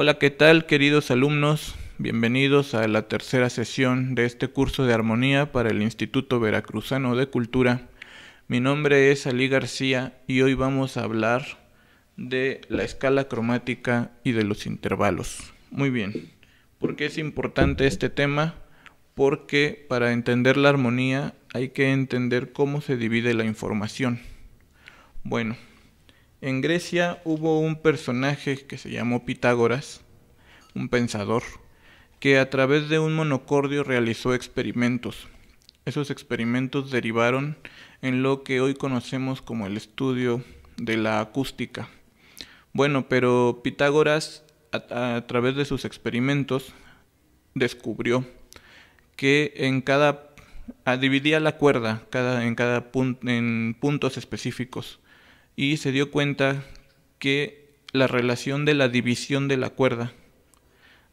Hola, ¿qué tal queridos alumnos? Bienvenidos a la tercera sesión de este curso de armonía para el Instituto Veracruzano de Cultura. Mi nombre es Ali García y hoy vamos a hablar de la escala cromática y de los intervalos. Muy bien, ¿por qué es importante este tema? Porque para entender la armonía hay que entender cómo se divide la información. Bueno, en Grecia hubo un personaje que se llamó Pitágoras, un pensador, que a través de un monocordio realizó experimentos. Esos experimentos derivaron en lo que hoy conocemos como el estudio de la acústica. Bueno, pero Pitágoras a, través de sus experimentos descubrió que en cada ah, dividía la cuerda cada, en cada en puntos específicos y se dio cuenta que la relación de la división de la cuerda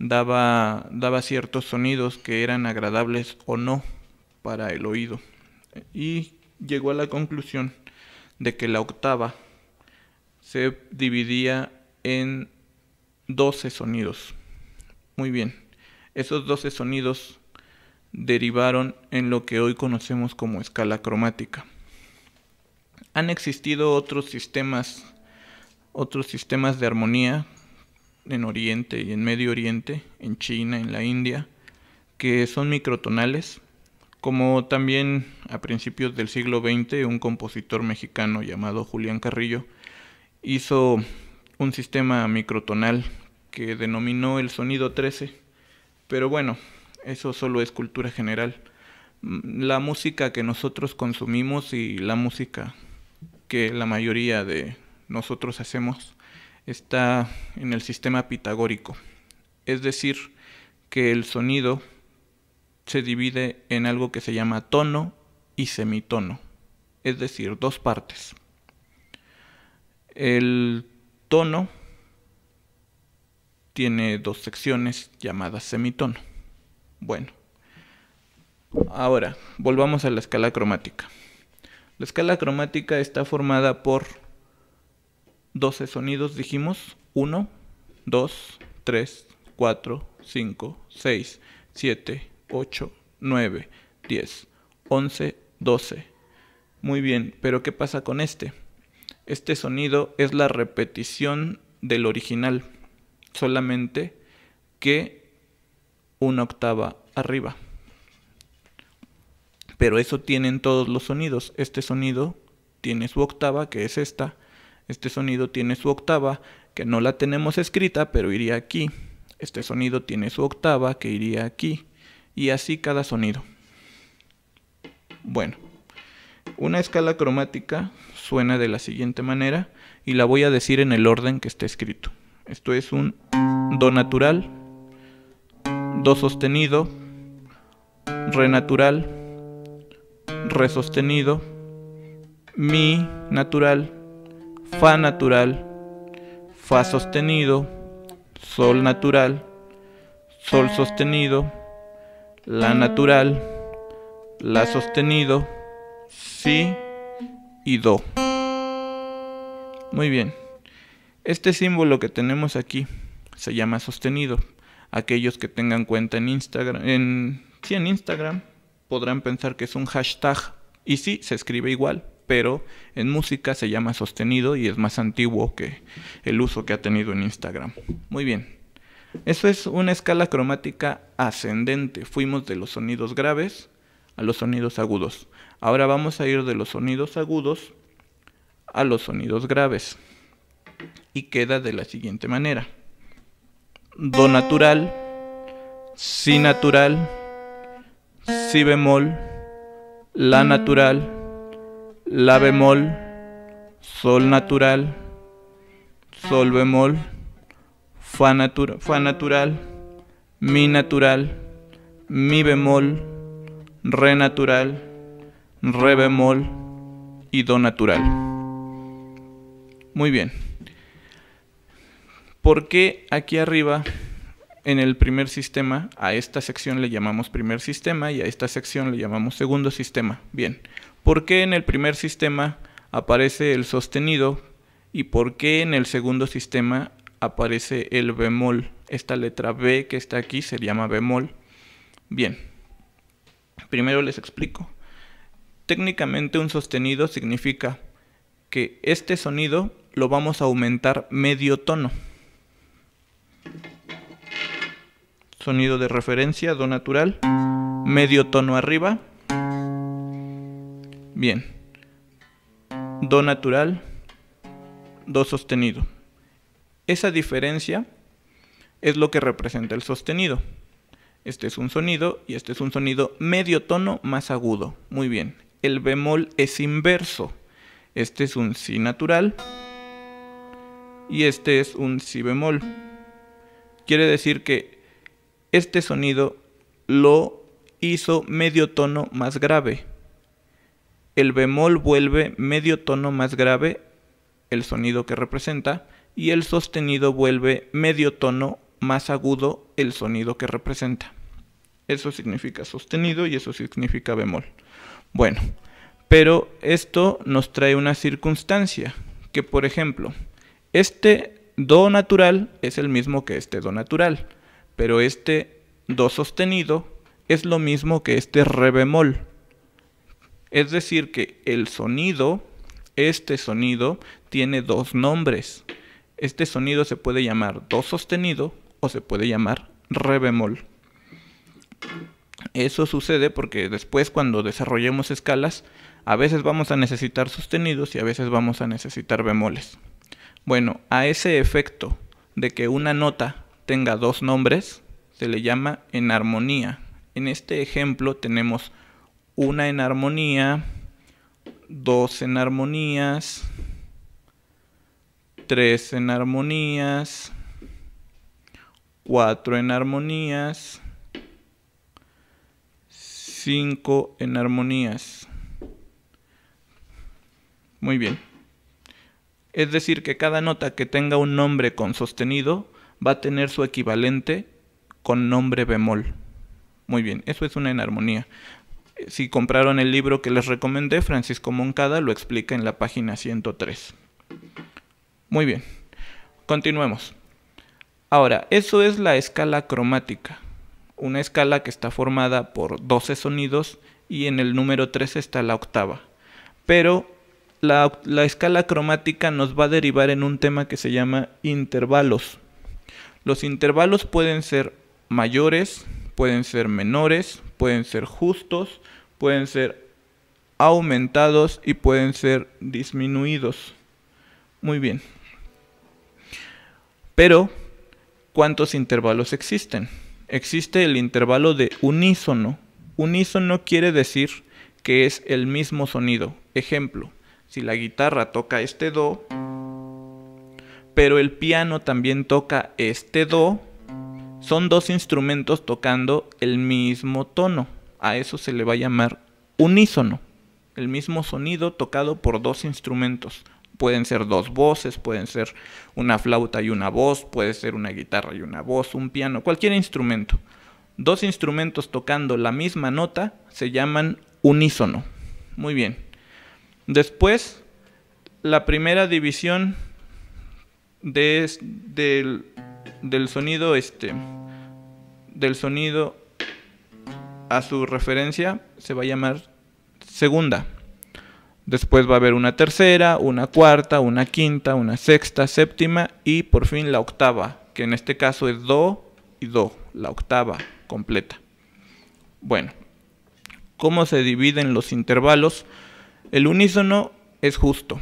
daba, daba ciertos sonidos que eran agradables o no para el oído. Y llegó a la conclusión de que la octava se dividía en 12 sonidos. Muy bien, esos 12 sonidos derivaron en lo que hoy conocemos como escala cromática han existido otros sistemas, otros sistemas de armonía en Oriente y en Medio Oriente, en China, en la India, que son microtonales, como también a principios del siglo XX un compositor mexicano llamado Julián Carrillo hizo un sistema microtonal que denominó el sonido 13, pero bueno, eso solo es cultura general. Mm, la música que nosotros consumimos y la música que la mayoría de nosotros hacemos está en el sistema pitagórico. Es decir, que el sonido se divide en algo que se llama tono y semitono. Es decir, dos partes. El tono tiene dos secciones llamadas semitono. Bueno, Ahora, volvamos a la escala cromática. La escala cromática está formada por 12 sonidos, dijimos, 1, 2, 3, 4, 5, 6, 7, 8, 9, 10, 11, 12. Muy bien, pero ¿qué pasa con este? Este sonido es la repetición del original, solamente que una octava arriba pero eso tienen todos los sonidos. Este sonido tiene su octava, que es esta. Este sonido tiene su octava, que no la tenemos escrita, pero iría aquí. Este sonido tiene su octava, que iría aquí. Y así cada sonido. Bueno, una escala cromática suena de la siguiente manera y la voy a decir en el orden que está escrito. Esto es un Do natural, Do sostenido, Re natural, re sostenido, mi natural, fa natural, fa sostenido, sol natural, sol sostenido, la natural, la sostenido, si y do. Muy bien. Este símbolo que tenemos aquí se llama sostenido. Aquellos que tengan cuenta en Instagram, en, sí, en Instagram, podrán pensar que es un hashtag. Y sí, se escribe igual, pero en música se llama sostenido y es más antiguo que el uso que ha tenido en Instagram. Muy bien. Eso es una escala cromática ascendente. Fuimos de los sonidos graves a los sonidos agudos. Ahora vamos a ir de los sonidos agudos a los sonidos graves. Y queda de la siguiente manera. Do natural, si natural, si bemol, la mm. natural, la bemol, sol natural, sol bemol, fa, fa natural, mi natural, mi bemol, re natural, re bemol y do natural. Muy bien. ¿Por qué aquí arriba en el primer sistema, a esta sección le llamamos primer sistema y a esta sección le llamamos segundo sistema. Bien, ¿por qué en el primer sistema aparece el sostenido y por qué en el segundo sistema aparece el bemol? Esta letra B que está aquí se llama bemol. Bien, primero les explico. Técnicamente un sostenido significa que este sonido lo vamos a aumentar medio tono sonido de referencia, do natural, medio tono arriba, bien, do natural, do sostenido. Esa diferencia es lo que representa el sostenido. Este es un sonido y este es un sonido medio tono más agudo. Muy bien. El bemol es inverso. Este es un si natural y este es un si bemol. Quiere decir que este sonido lo hizo medio tono más grave. El bemol vuelve medio tono más grave el sonido que representa y el sostenido vuelve medio tono más agudo el sonido que representa. Eso significa sostenido y eso significa bemol. Bueno, pero esto nos trae una circunstancia, que por ejemplo, este do natural es el mismo que este do natural pero este do sostenido es lo mismo que este re bemol. Es decir, que el sonido, este sonido, tiene dos nombres. Este sonido se puede llamar do sostenido o se puede llamar re bemol. Eso sucede porque después cuando desarrollemos escalas, a veces vamos a necesitar sostenidos y a veces vamos a necesitar bemoles. Bueno, a ese efecto de que una nota tenga dos nombres se le llama en armonía En este ejemplo tenemos una en armonía dos en armonías tres en armonías cuatro en armonías cinco en armonías Muy bien. Es decir, que cada nota que tenga un nombre con sostenido va a tener su equivalente con nombre bemol. Muy bien, eso es una enarmonía. Si compraron el libro que les recomendé, Francisco Moncada lo explica en la página 103. Muy bien, continuemos. Ahora, eso es la escala cromática, una escala que está formada por 12 sonidos y en el número 3 está la octava. Pero la, la escala cromática nos va a derivar en un tema que se llama intervalos. Los intervalos pueden ser mayores, pueden ser menores, pueden ser justos, pueden ser aumentados y pueden ser disminuidos. Muy bien. Pero, ¿cuántos intervalos existen? Existe el intervalo de unísono. Unísono quiere decir que es el mismo sonido. Ejemplo, si la guitarra toca este do, pero el piano también toca este do. Son dos instrumentos tocando el mismo tono. A eso se le va a llamar unísono. El mismo sonido tocado por dos instrumentos. Pueden ser dos voces, pueden ser una flauta y una voz, puede ser una guitarra y una voz, un piano, cualquier instrumento. Dos instrumentos tocando la misma nota se llaman unísono. Muy bien. Después, la primera división del, del sonido este del sonido a su referencia se va a llamar segunda. Después va a haber una tercera, una cuarta, una quinta, una sexta, séptima y por fin la octava, que en este caso es do y do, la octava completa. Bueno, ¿cómo se dividen los intervalos? El unísono es justo.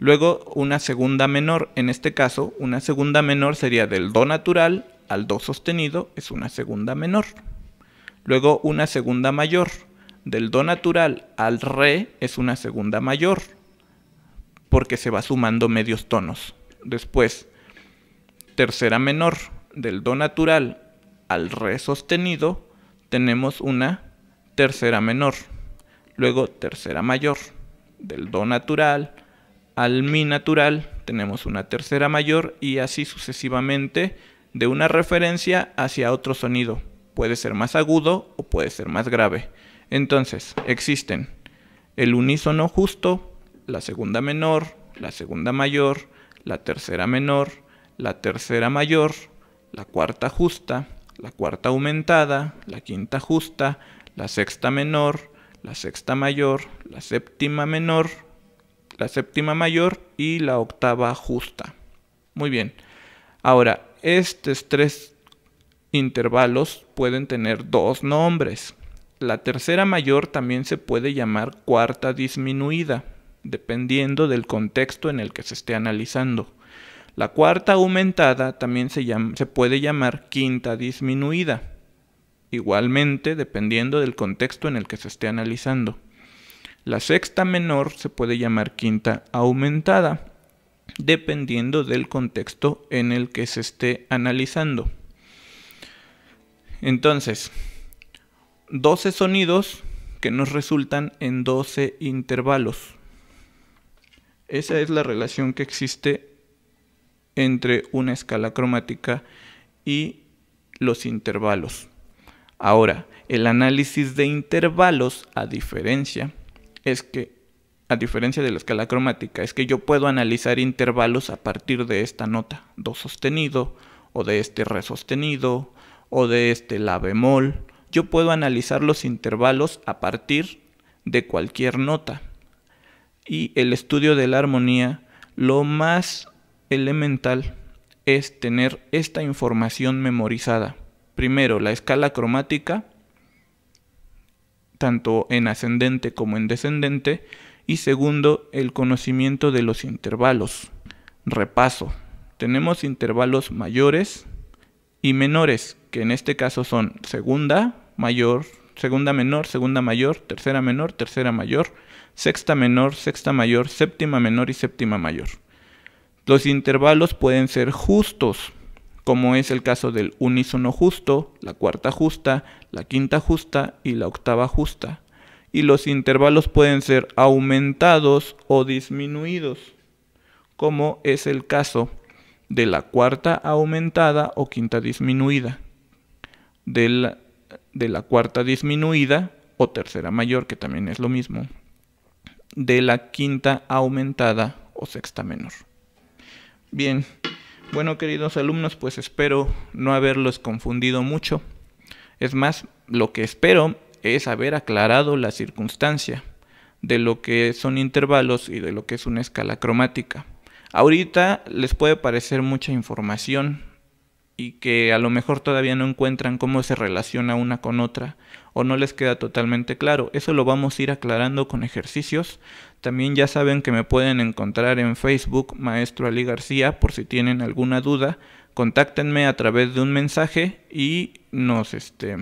Luego una segunda menor, en este caso una segunda menor sería del Do natural al Do sostenido, es una segunda menor. Luego una segunda mayor, del Do natural al Re es una segunda mayor, porque se va sumando medios tonos. Después, tercera menor, del Do natural al Re sostenido, tenemos una tercera menor. Luego tercera mayor, del Do natural al mi natural tenemos una tercera mayor y así sucesivamente de una referencia hacia otro sonido. Puede ser más agudo o puede ser más grave. Entonces, existen el unísono justo, la segunda menor, la segunda mayor, la tercera menor, la tercera mayor, la cuarta justa, la cuarta aumentada, la quinta justa, la sexta menor, la sexta mayor, la séptima menor, la séptima mayor y la octava justa. Muy bien. Ahora, estos tres intervalos pueden tener dos nombres. La tercera mayor también se puede llamar cuarta disminuida, dependiendo del contexto en el que se esté analizando. La cuarta aumentada también se, llama, se puede llamar quinta disminuida, igualmente dependiendo del contexto en el que se esté analizando. La sexta menor se puede llamar quinta aumentada, dependiendo del contexto en el que se esté analizando. Entonces, 12 sonidos que nos resultan en 12 intervalos. Esa es la relación que existe entre una escala cromática y los intervalos. Ahora, el análisis de intervalos, a diferencia es que, a diferencia de la escala cromática, es que yo puedo analizar intervalos a partir de esta nota, do sostenido, o de este re sostenido, o de este la bemol. Yo puedo analizar los intervalos a partir de cualquier nota. Y el estudio de la armonía, lo más elemental es tener esta información memorizada. Primero, la escala cromática, tanto en ascendente como en descendente, y segundo, el conocimiento de los intervalos. Repaso, tenemos intervalos mayores y menores, que en este caso son segunda mayor, segunda menor, segunda mayor, tercera menor, tercera mayor, sexta menor, sexta mayor, séptima menor y séptima mayor. Los intervalos pueden ser justos, como es el caso del unísono justo, la cuarta justa, la quinta justa y la octava justa. Y los intervalos pueden ser aumentados o disminuidos, como es el caso de la cuarta aumentada o quinta disminuida, de la, de la cuarta disminuida o tercera mayor, que también es lo mismo, de la quinta aumentada o sexta menor. Bien. Bueno, queridos alumnos, pues espero no haberlos confundido mucho. Es más, lo que espero es haber aclarado la circunstancia de lo que son intervalos y de lo que es una escala cromática. Ahorita les puede parecer mucha información y que a lo mejor todavía no encuentran cómo se relaciona una con otra o no les queda totalmente claro. Eso lo vamos a ir aclarando con ejercicios también ya saben que me pueden encontrar en Facebook Maestro Ali García por si tienen alguna duda. Contáctenme a través de un mensaje y nos, este,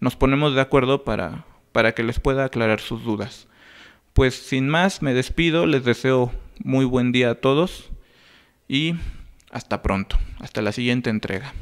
nos ponemos de acuerdo para, para que les pueda aclarar sus dudas. Pues sin más, me despido, les deseo muy buen día a todos y hasta pronto, hasta la siguiente entrega.